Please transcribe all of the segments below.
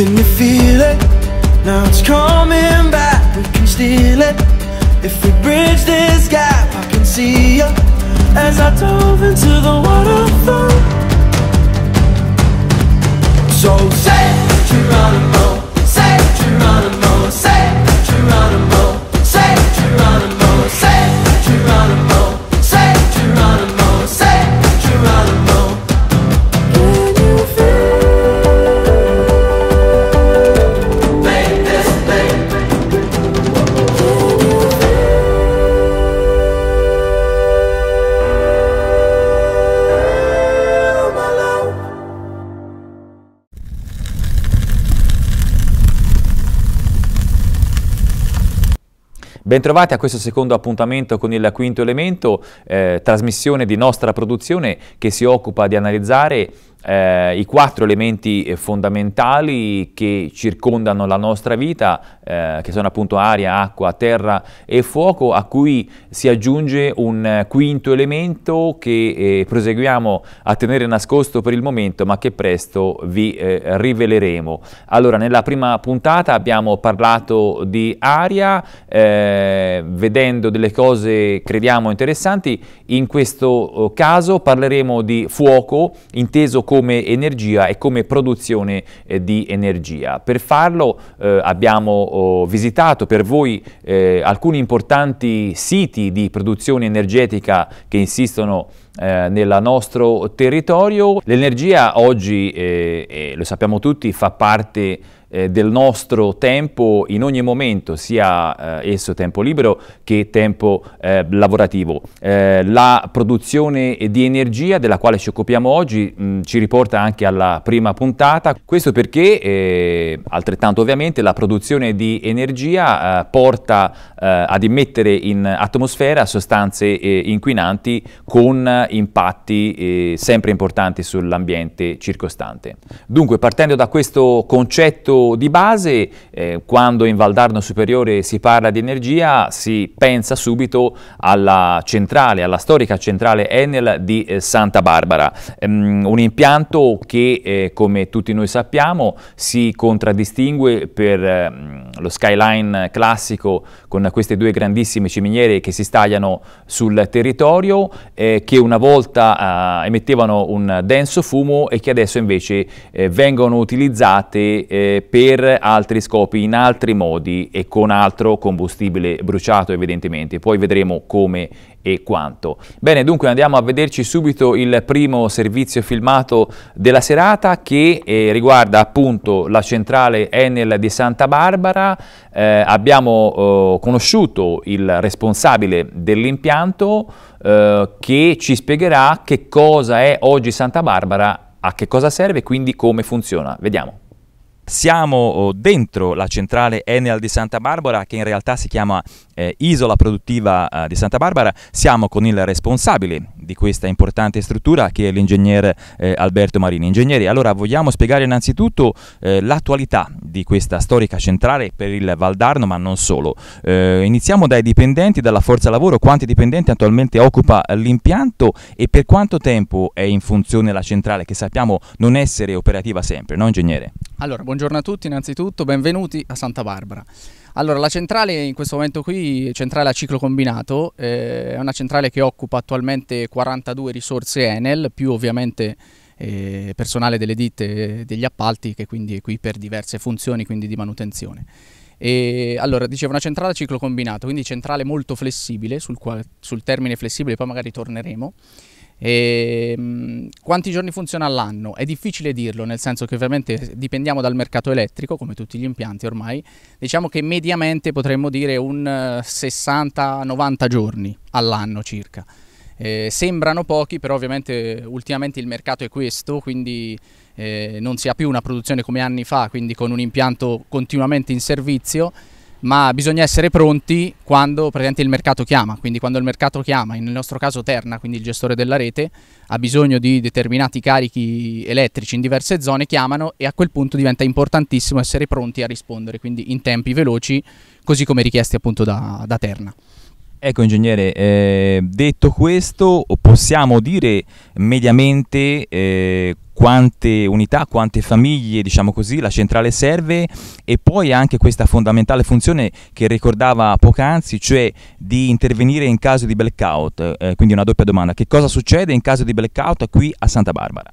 Can you feel it? Now it's coming back, we can steal it If we bridge this gap, I can see you As I dove into the waterfall So say, Geronimo Bentrovati a questo secondo appuntamento con il quinto elemento, eh, trasmissione di nostra produzione che si occupa di analizzare eh, i quattro elementi eh, fondamentali che circondano la nostra vita, eh, che sono appunto aria, acqua, terra e fuoco, a cui si aggiunge un quinto elemento che eh, proseguiamo a tenere nascosto per il momento, ma che presto vi eh, riveleremo. Allora, nella prima puntata abbiamo parlato di aria, eh, vedendo delle cose crediamo interessanti, in questo oh, caso parleremo di fuoco, inteso come come energia e come produzione eh, di energia. Per farlo eh, abbiamo oh, visitato per voi eh, alcuni importanti siti di produzione energetica che insistono nel nostro territorio. L'energia oggi, eh, eh, lo sappiamo tutti, fa parte eh, del nostro tempo in ogni momento, sia eh, esso tempo libero che tempo eh, lavorativo. Eh, la produzione di energia della quale ci occupiamo oggi mh, mm, ci riporta anche alla prima puntata, questo perché eh, altrettanto ovviamente la produzione di energia porta ad immettere in atmosfera sostanze inquinanti con impatti sempre importanti sull'ambiente circostante. Dunque partendo da questo concetto di base, eh, quando in Valdarno Superiore si parla di energia, si pensa subito alla centrale, alla storica centrale Enel di eh, Santa Barbara, um, un impianto che, eh, come tutti noi sappiamo, si contraddistingue per ehm, lo skyline classico con queste due grandissime ciminiere che si stagliano sul territorio, eh, che una volta ah, emettevano un denso fumo e che adesso invece eh, vengono utilizzate eh, per altri scopi, in altri modi e con altro combustibile bruciato evidentemente. Poi vedremo come e quanto. Bene, dunque andiamo a vederci subito il primo servizio filmato della serata che eh, riguarda appunto la centrale Enel di Santa Barbara. Eh, abbiamo eh, conosciuto il responsabile dell'impianto eh, che ci spiegherà che cosa è oggi Santa Barbara, a che cosa serve e quindi come funziona. Vediamo. Siamo oh, dentro la centrale Enel di Santa Barbara che in realtà si chiama eh, Isola Produttiva eh, di Santa Barbara. Siamo con il responsabile di questa importante struttura che è l'ingegnere eh, Alberto Marini. Ingegneri, allora vogliamo spiegare innanzitutto eh, l'attualità di questa storica centrale per il Valdarno, ma non solo. Eh, iniziamo dai dipendenti, dalla forza lavoro, quanti dipendenti attualmente occupa l'impianto e per quanto tempo è in funzione la centrale che sappiamo non essere operativa sempre, no ingegnere? Allora, buongiorno a tutti innanzitutto, benvenuti a Santa Barbara. Allora, la centrale in questo momento qui, centrale a ciclo combinato, eh, è una centrale che occupa attualmente 42 risorse Enel, più ovviamente eh, personale delle ditte degli appalti, che quindi è qui per diverse funzioni, quindi di manutenzione. E, allora, dicevo, una centrale a ciclo combinato, quindi centrale molto flessibile, sul, quale, sul termine flessibile poi magari torneremo, e, ehm, quanti giorni funziona all'anno? È difficile dirlo, nel senso che ovviamente dipendiamo dal mercato elettrico, come tutti gli impianti ormai. Diciamo che mediamente potremmo dire un 60-90 eh, giorni all'anno circa. Eh, sembrano pochi, però ovviamente ultimamente il mercato è questo, quindi eh, non si ha più una produzione come anni fa, quindi con un impianto continuamente in servizio ma bisogna essere pronti quando il mercato chiama, quindi quando il mercato chiama, nel nostro caso Terna, quindi il gestore della rete, ha bisogno di determinati carichi elettrici in diverse zone, chiamano e a quel punto diventa importantissimo essere pronti a rispondere, quindi in tempi veloci, così come richiesti appunto da, da Terna. Ecco ingegnere, eh, detto questo possiamo dire mediamente eh, quante unità, quante famiglie diciamo così, la centrale serve e poi anche questa fondamentale funzione che ricordava poc'anzi, cioè di intervenire in caso di blackout, eh, quindi una doppia domanda, che cosa succede in caso di blackout qui a Santa Barbara?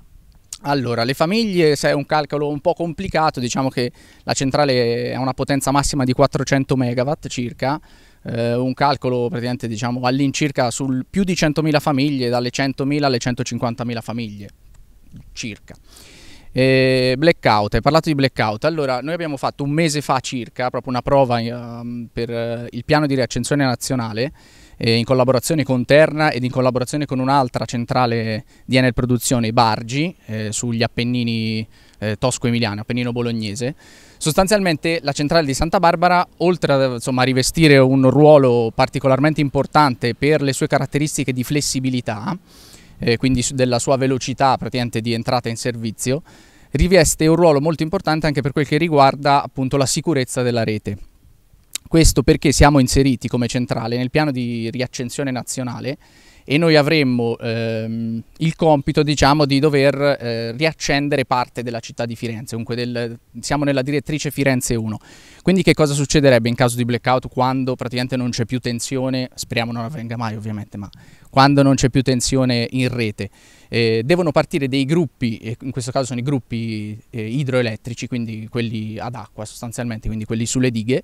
Allora, le famiglie, se è un calcolo un po' complicato, diciamo che la centrale ha una potenza massima di 400 MW circa, eh, un calcolo praticamente diciamo all'incirca su più di 100.000 famiglie, dalle 100.000 alle 150.000 famiglie circa. E eh, blackout, hai parlato di blackout. Allora, noi abbiamo fatto un mese fa circa proprio una prova um, per eh, il piano di riaccensione nazionale eh, in collaborazione con Terna ed in collaborazione con un'altra centrale di Enel Produzione, Bargi, eh, sugli Appennini eh, tosco-emiliano, Appennino bolognese. Sostanzialmente la centrale di Santa Barbara, oltre a, insomma, a rivestire un ruolo particolarmente importante per le sue caratteristiche di flessibilità, eh, quindi della sua velocità praticamente di entrata in servizio, riveste un ruolo molto importante anche per quel che riguarda appunto la sicurezza della rete. Questo perché siamo inseriti come centrale nel piano di riaccensione nazionale e noi avremmo ehm, il compito diciamo, di dover eh, riaccendere parte della città di Firenze, dunque del, siamo nella direttrice Firenze 1. Quindi che cosa succederebbe in caso di blackout quando praticamente non c'è più tensione, speriamo non avvenga mai ovviamente, ma quando non c'è più tensione in rete? eh, devono partire dei gruppi, in questo caso sono i gruppi eh, idroelettrici, quindi quelli ad acqua sostanzialmente, quindi quelli sulle dighe,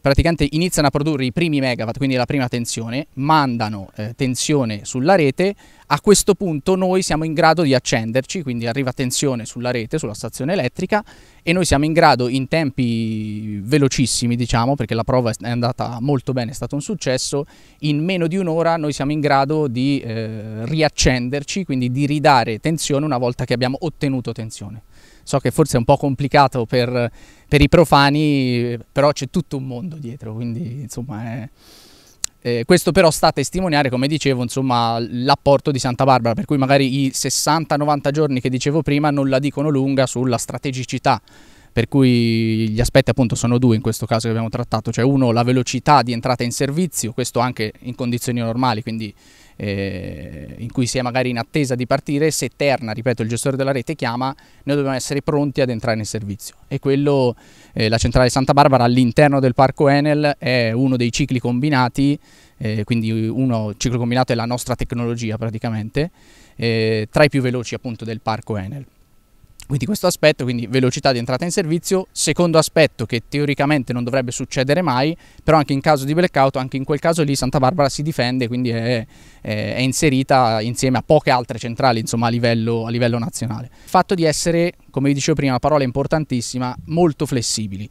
praticamente iniziano a produrre i primi megawatt, quindi la prima tensione, mandano eh, tensione sulla rete, a questo punto noi siamo in grado di accenderci, quindi arriva tensione sulla rete, sulla stazione elettrica e noi siamo in grado in tempi velocissimi, diciamo, perché la prova è andata molto bene, è stato un successo, in meno di un'ora noi siamo in grado di eh, riaccendere riprenderci, quindi di ridare tensione una volta che abbiamo ottenuto tensione. So che forse è un po' complicato per, per i profani, però c'è tutto un mondo dietro, quindi insomma è... Eh, questo però sta a testimoniare, come dicevo, l'apporto di Santa Barbara, per cui magari i 60-90 giorni che dicevo prima non la dicono lunga sulla strategicità per cui gli aspetti appunto sono due in questo caso che abbiamo trattato, cioè uno la velocità di entrata in servizio, questo anche in condizioni normali, quindi eh, in cui si è magari in attesa di partire, se Terna, ripeto, il gestore della rete chiama, noi dobbiamo essere pronti ad entrare in servizio e quello, eh, la centrale Santa Barbara all'interno del parco Enel è uno dei cicli combinati, eh, quindi uno ciclo combinato è la nostra tecnologia praticamente, eh, tra i più veloci appunto del parco Enel. Quindi questo aspetto, quindi velocità di entrata in servizio, secondo aspetto che teoricamente non dovrebbe succedere mai, però anche in caso di blackout, anche in quel caso lì Santa Barbara si difende, quindi è, è inserita insieme a poche altre centrali insomma, a, livello, a livello nazionale. Fatto di essere, come vi dicevo prima, parola importantissima, molto flessibili.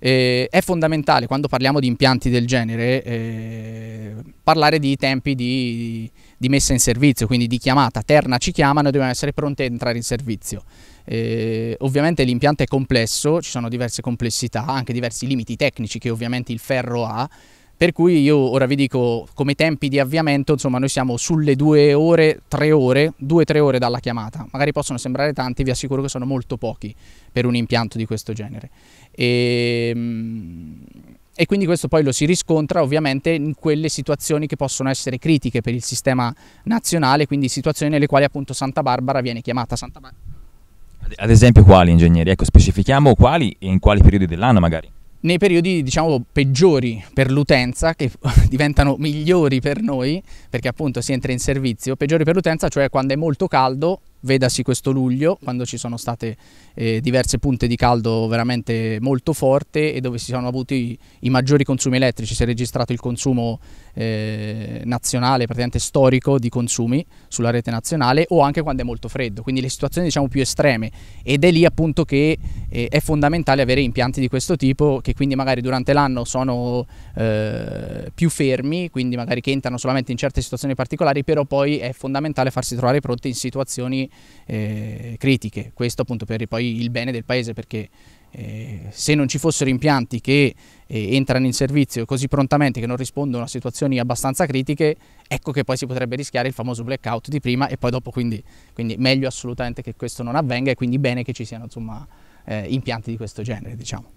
Eh, è fondamentale quando parliamo di impianti del genere eh, parlare di tempi di, di, messa in servizio, quindi di chiamata. Terna ci chiama, noi dobbiamo essere pronti ad entrare in servizio. Eh, ovviamente l'impianto è complesso, ci sono diverse complessità, anche diversi limiti tecnici che ovviamente il ferro ha. Per cui io ora vi dico come tempi di avviamento, insomma noi siamo sulle due ore, tre ore, due tre ore dalla chiamata. Magari possono sembrare tanti, vi assicuro che sono molto pochi per un impianto di questo genere. E, ehm, e quindi questo poi lo si riscontra ovviamente in quelle situazioni che possono essere critiche per il sistema nazionale, quindi situazioni nelle quali appunto Santa Barbara viene chiamata Santa Barbara ad esempio quali ingegneri? Ecco, specifichiamo quali e in quali periodi dell'anno magari nei periodi diciamo peggiori per l'utenza, che diventano migliori per noi, perché appunto si entra in servizio, peggiori per l'utenza, cioè quando è molto caldo vedasi questo luglio, quando ci sono state eh, diverse punte di caldo veramente molto forte e dove si sono avuti i, maggiori consumi elettrici, si è registrato il consumo eh, nazionale, praticamente storico di consumi sulla rete nazionale o anche quando è molto freddo, quindi le situazioni diciamo più estreme ed è lì appunto che eh, è fondamentale avere impianti di questo tipo che quindi magari durante l'anno sono eh, più fermi, quindi magari che entrano solamente in certe situazioni particolari, però poi è fondamentale farsi trovare pronti in situazioni eh, critiche, questo appunto per poi il bene del paese perché eh, se non ci fossero impianti che eh, entrano in servizio così prontamente che non rispondono a situazioni abbastanza critiche, ecco che poi si potrebbe rischiare il famoso blackout di prima e poi dopo quindi, quindi meglio assolutamente che questo non avvenga e quindi bene che ci siano insomma, eh, impianti di questo genere. Diciamo.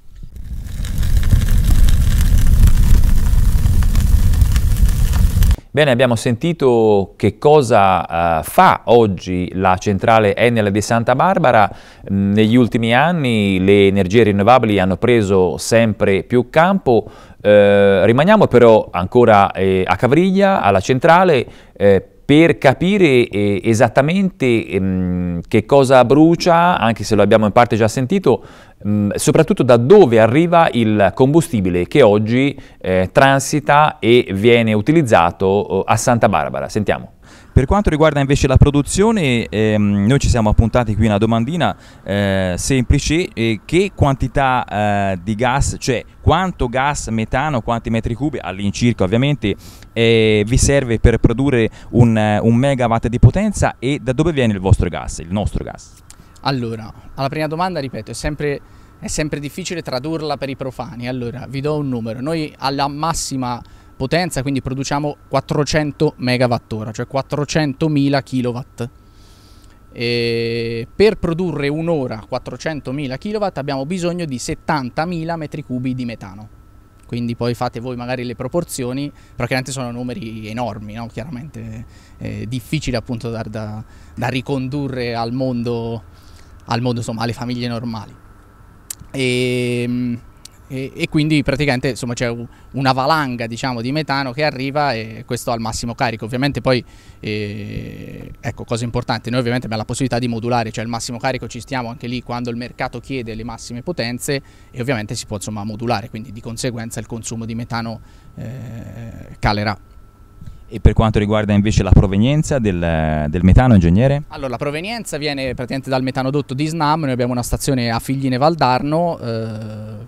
Bene, abbiamo sentito che cosa uh, fa oggi la centrale Enel di Santa Barbara. Mm, negli ultimi anni le energie rinnovabili hanno preso sempre più campo. Eh, rimaniamo però ancora eh, a Cavriglia, alla centrale, eh, per capire eh, esattamente ehm, che cosa brucia, anche se lo abbiamo in parte già sentito, mh, mm, soprattutto da dove arriva il combustibile che oggi eh, transita e viene utilizzato eh, a Santa Barbara. Sentiamo. Per quanto riguarda invece la produzione, ehm, noi ci siamo appuntati qui una domandina eh, semplice, eh, che quantità eh, di gas, cioè quanto gas metano, quanti metri cubi all'incirca ovviamente eh, vi serve per produrre un, un megawatt di potenza e da dove viene il vostro gas, il nostro gas? Allora, alla prima domanda, ripeto, è sempre è sempre difficile tradurla per i profani. Allora, vi do un numero. Noi alla massima potenza, quindi produciamo 400 megawatt ora, cioè 400.000 kilowatt. E per produrre un'ora 400.000 kilowatt abbiamo bisogno di 70.000 metri cubi di metano quindi poi fate voi magari le proporzioni, però chiaramente sono numeri enormi, no? chiaramente eh, difficili appunto da, da, da ricondurre al mondo, al mondo insomma, alle famiglie normali. E, ehm, e, e quindi praticamente c'è una valanga diciamo, di metano che arriva e questo al massimo carico. Ovviamente poi, eh, ecco, cosa importante, noi ovviamente abbiamo la possibilità di modulare, cioè il massimo carico ci stiamo anche lì quando il mercato chiede le massime potenze e ovviamente si può insomma modulare, quindi di conseguenza il consumo di metano eh, calerà. E per quanto riguarda invece la provenienza del, del, metano, ingegnere? Allora, la provenienza viene praticamente dal metanodotto di Snam, noi abbiamo una stazione a Figline Valdarno, eh,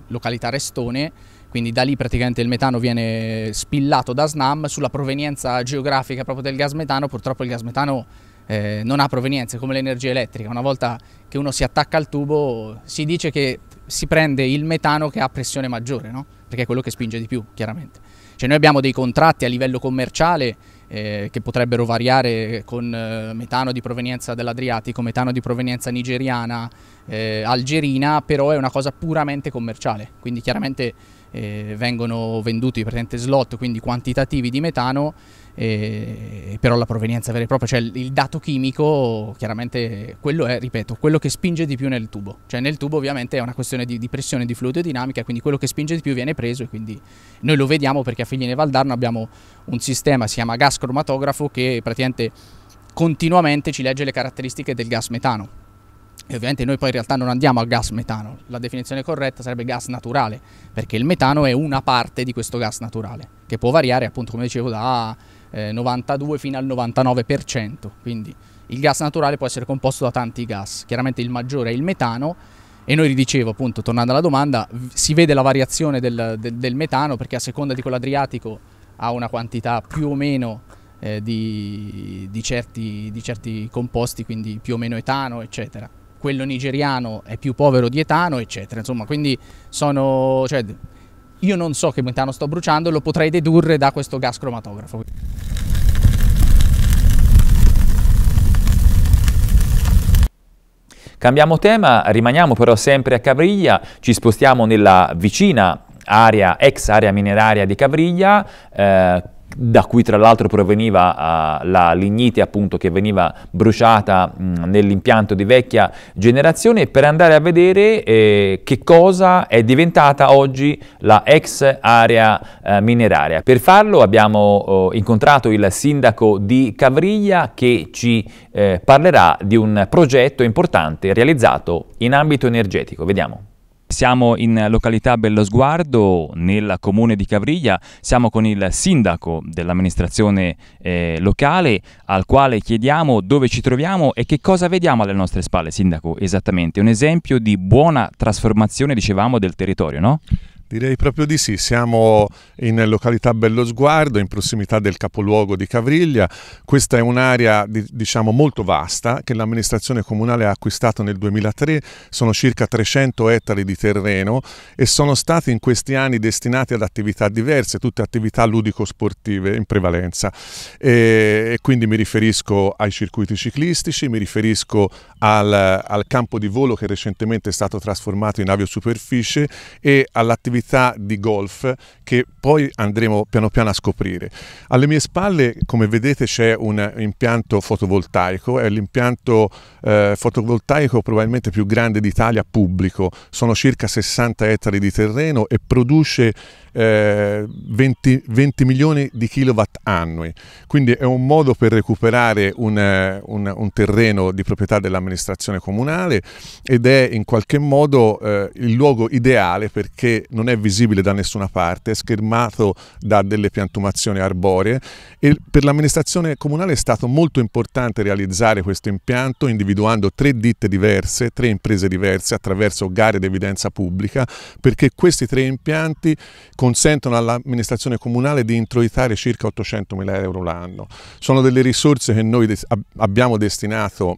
località Restone, quindi da lì praticamente il metano viene spillato da SNAM, sulla provenienza geografica proprio del gas metano purtroppo il gas metano eh, non ha provenienze come l'energia elettrica, una volta che uno si attacca al tubo si dice che si prende il metano che ha pressione maggiore, no? perché è quello che spinge di più, chiaramente. Cioè noi abbiamo dei contratti a livello commerciale eh, che potrebbero variare con eh, metano di provenienza dell'Adriatico, metano di provenienza nigeriana, eh, algerina, però è una cosa puramente commerciale, quindi chiaramente eh, vengono venduti praticamente slot, quindi quantitativi di metano, eh, però la provenienza vera e propria, cioè il dato chimico, chiaramente quello è, ripeto, quello che spinge di più nel tubo. Cioè nel tubo ovviamente è una questione di, di pressione, di fluidodinamica, quindi quello che spinge di più viene preso e quindi noi lo vediamo perché a Figline Valdarno abbiamo un sistema, si chiama gas cromatografo, che praticamente continuamente ci legge le caratteristiche del gas metano e ovviamente noi poi in realtà non andiamo a gas metano, la definizione corretta sarebbe gas naturale, perché il metano è una parte di questo gas naturale, che può variare appunto come dicevo da 92 eh, fino al 99%, quindi il gas naturale può essere composto da tanti gas, chiaramente il maggiore è il metano e noi dicevo appunto, tornando alla domanda, si vede la variazione del, del, del metano perché a seconda di quello adriatico ha una quantità più o meno eh, di, di, certi, di certi composti, quindi più o meno etano, eccetera quello nigeriano è più povero di etano, eccetera. Insomma, quindi sono... Cioè, io non so che metano sto bruciando, lo potrei dedurre da questo gas cromatografo. Cambiamo tema, rimaniamo però sempre a Cavriglia, ci spostiamo nella vicina area, ex area mineraria di Cavriglia, eh, da cui tra l'altro proveniva uh, la lignite appunto che veniva bruciata mh, nell'impianto di vecchia generazione per andare a vedere eh, che cosa è diventata oggi la ex area eh, mineraria. Per farlo abbiamo eh, incontrato il sindaco di Cavriglia che ci eh, parlerà di un progetto importante realizzato in ambito energetico. Vediamo. Siamo in località Bellosguardo, nel comune di Cavriglia, siamo con il sindaco dell'amministrazione eh, locale al quale chiediamo dove ci troviamo e che cosa vediamo alle nostre spalle, sindaco, esattamente. Un esempio di buona trasformazione, dicevamo, del territorio, no? Direi proprio di sì, siamo in località Bello Sguardo, in prossimità del capoluogo di Cavriglia. Questa è un'area diciamo molto vasta che l'amministrazione comunale ha acquistato nel 2003, sono circa 300 ettari di terreno e sono stati in questi anni destinati ad attività diverse, tutte attività ludico-sportive in prevalenza. E, quindi mi riferisco ai circuiti ciclistici, mi riferisco al, al campo di volo che recentemente è stato trasformato in aviosuperficie e all'attività attività di golf che poi andremo piano piano a scoprire. Alle mie spalle, come vedete, c'è un impianto fotovoltaico, è l'impianto eh, fotovoltaico probabilmente più grande d'Italia pubblico, sono circa 60 ettari di terreno e produce eh, 20, 20 milioni di kilowatt annui, quindi è un modo per recuperare un, eh, un, un terreno di proprietà dell'amministrazione comunale ed è in qualche modo eh, il luogo ideale perché non è è visibile da nessuna parte, è schermato da delle piantumazioni arboree e per l'amministrazione comunale è stato molto importante realizzare questo impianto individuando tre ditte diverse, tre imprese diverse attraverso gare d'evidenza pubblica perché questi tre impianti consentono all'amministrazione comunale di introitare circa 800 mila euro l'anno. Sono delle risorse che noi abbiamo destinato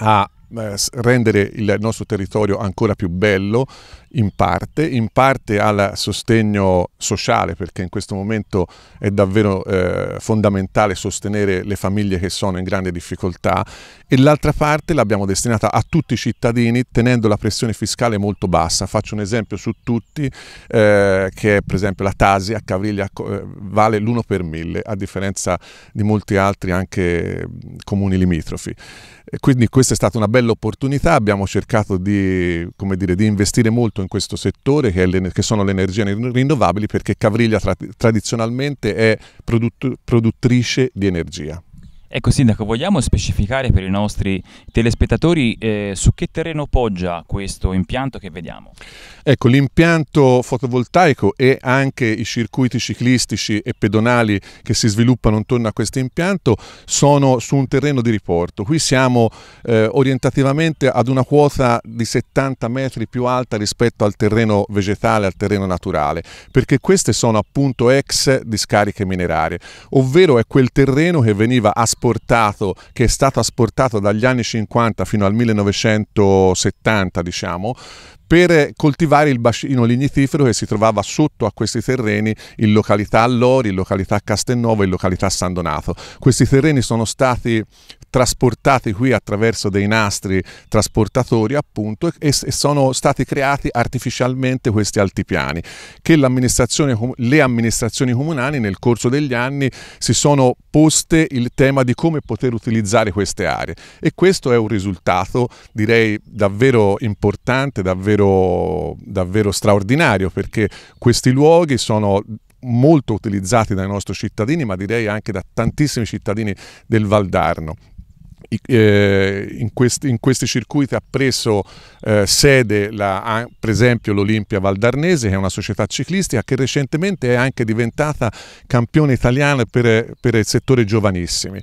a rendere il nostro territorio ancora più bello in parte, in parte al sostegno sociale perché in questo momento è davvero eh, fondamentale sostenere le famiglie che sono in grande difficoltà e l'altra parte l'abbiamo destinata a tutti i cittadini tenendo la pressione fiscale molto bassa. Faccio un esempio su tutti eh, che è per esempio la Tasi a Caviglia eh, vale l'uno per mille a differenza di molti altri anche mm, comuni limitrofi. Quindi questa è stata una bella bella opportunità, abbiamo cercato di, dire, di investire molto in questo settore che, le, che, sono le energie rinnovabili perché Cavriglia tra, tradizionalmente è produtt- produttrice di energia. Ecco Sindaco, vogliamo specificare per i nostri telespettatori eh, su che terreno poggia questo impianto che vediamo? Ecco, l'impianto fotovoltaico e anche i circuiti ciclistici e pedonali che si sviluppano intorno a questo impianto sono su un terreno di riporto. Qui siamo eh, orientativamente ad una quota di 70 metri più alta rispetto al terreno vegetale, al terreno naturale, perché queste sono appunto ex discariche minerarie, ovvero è quel terreno che veniva aspettato asportato, che è stato asportato dagli anni 50 fino al 1970, diciamo, per coltivare il bacino lignitifero che si trovava sotto a questi terreni in località Allori, in località Castelnuovo e in località San Donato. Questi terreni sono stati trasportati qui attraverso dei nastri trasportatori appunto e, sono stati creati artificialmente questi altipiani che le amministrazioni comunali nel corso degli anni si sono poste il tema di come poter utilizzare queste aree e questo è un risultato direi davvero importante, davvero davvero, davvero straordinario perché questi luoghi sono molto utilizzati dai nostri cittadini, ma direi anche da tantissimi cittadini del Valdarno. Eh, in questi, in, questi, circuiti ha preso eh, sede la, per esempio l'Olimpia Valdarnese che è una società ciclistica che recentemente è anche diventata campione italiana per, per il settore giovanissimi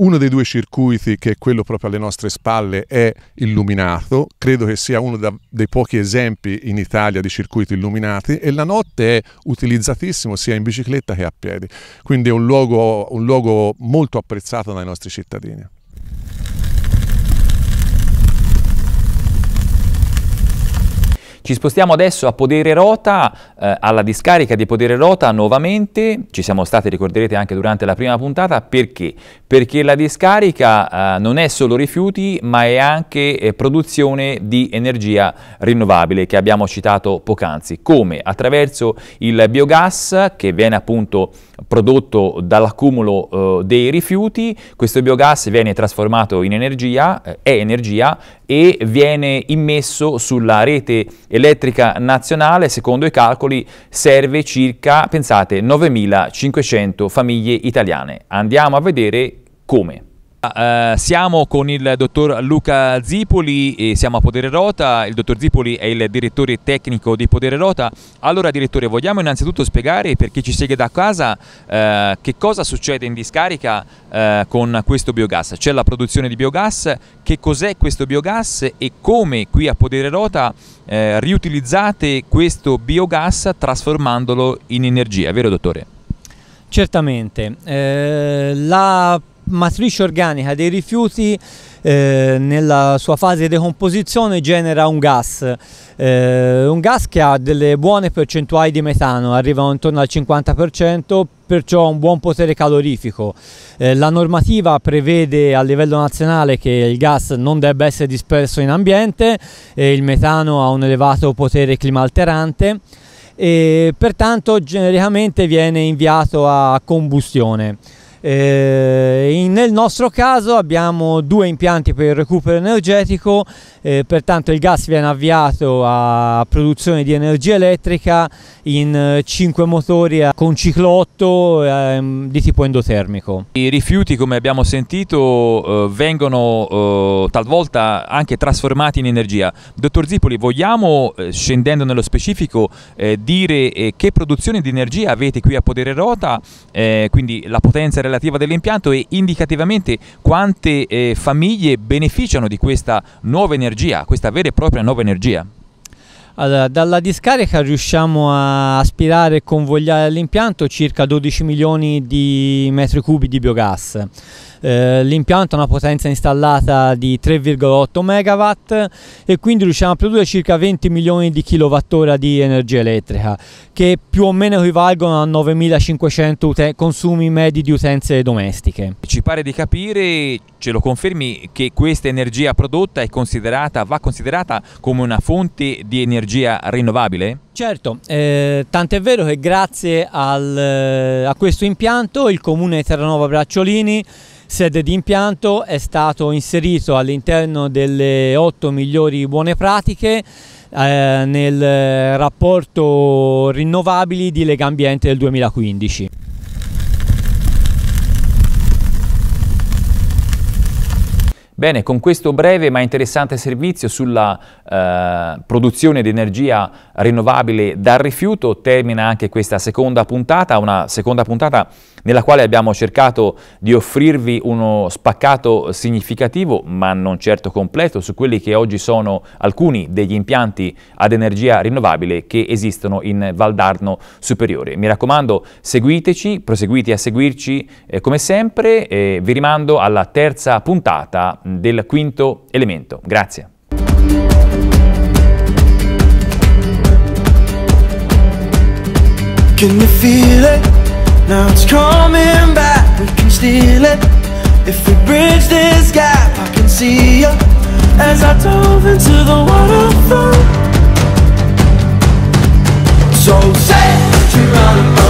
uno dei due circuiti, che è quello proprio alle nostre spalle, è illuminato, credo che sia uno da, dei pochi esempi in Italia di circuiti illuminati e la notte è utilizzatissimo sia in bicicletta che a piedi, quindi è un luogo, un luogo molto apprezzato dai nostri cittadini. Ci spostiamo adesso a Podere Rota, eh, alla discarica di Podere Rota nuovamente, ci siamo stati, ricorderete, anche durante la prima puntata, perché? Perché la discarica eh, non è solo rifiuti, ma è anche eh, produzione di energia rinnovabile che abbiamo citato poc'anzi, come attraverso il biogas che viene appunto prodotto dall'accumulo eh, dei rifiuti, questo biogas viene trasformato in energia, eh, è energia e viene immesso sulla rete elettrica nazionale, secondo i calcoli serve circa, pensate, 9.500 famiglie italiane. Andiamo a vedere come. Uh, siamo con il dottor Luca Zipoli, e siamo a Podere Rota, il dottor Zipoli è il direttore tecnico di Podere Rota. Allora direttore, vogliamo innanzitutto spiegare per chi ci segue da casa uh, che cosa succede in discarica uh, con questo biogas. C'è la produzione di biogas, che cos'è questo biogas e come qui a Podere Rota riutilizzate questo biogas trasformandolo in energia, vero dottore? Certamente, eh, la matrice organica dei rifiuti eh, nella sua fase di decomposizione genera un gas, eh, un gas che ha delle buone percentuali di metano, arriva intorno al 50%, perciò ha un buon potere calorifico. Eh, la normativa prevede a livello nazionale che il gas non debba essere disperso in ambiente, il metano ha un elevato potere climalterante e pertanto genericamente viene inviato a combustione. Eh, in, nel nostro caso abbiamo due impianti per il recupero energetico, eh, pertanto il gas viene avviato a produzione di energia elettrica in 5 eh, motori eh, con ciclotto eh, di tipo endotermico. I rifiuti come abbiamo sentito eh, vengono talvolta anche trasformati in energia. Dottor Zipoli vogliamo scendendo nello specifico dire che produzione di energia avete qui a Podere Rota, quindi la potenza relativa dell'impianto e indicativamente quante eh, famiglie beneficiano di questa nuova energia, questa vera e propria nuova energia? Allora, dalla discarica riusciamo a aspirare e convogliare all'impianto circa 12 milioni di metri cubi di biogas. Eh, l'impianto ha una potenza installata di 3,8 MW e quindi riusciamo a produrre circa 20 milioni di kWh di energia elettrica che più o meno equivalgono a 9.500 consumi medi di utenze domestiche. Ci pare di capire, ce lo confermi, che questa energia prodotta considerata, va considerata come una fonte di energia rinnovabile? Certo, eh, tant'è vero che grazie al, eh, a questo impianto il comune Terranova Bracciolini Sede di impianto è stato inserito all'interno delle otto migliori buone pratiche eh, nel rapporto rinnovabili di Legambiente del 2015. Bene, con questo breve ma interessante servizio sulla eh, produzione di energia rinnovabile dal rifiuto termina anche questa seconda puntata, una seconda puntata nella quale abbiamo cercato di offrirvi uno spaccato significativo, ma non certo completo, su quelli che oggi sono alcuni degli impianti ad energia rinnovabile che esistono in Valdarno Superiore. Mi raccomando, seguiteci, proseguite a seguirci eh, come sempre, e vi rimando alla terza puntata del quinto elemento. Grazie. Can you feel it? Now it's coming back, we can steal it If we bridge this gap, I can see you As I dove into the waterfall So say, dream on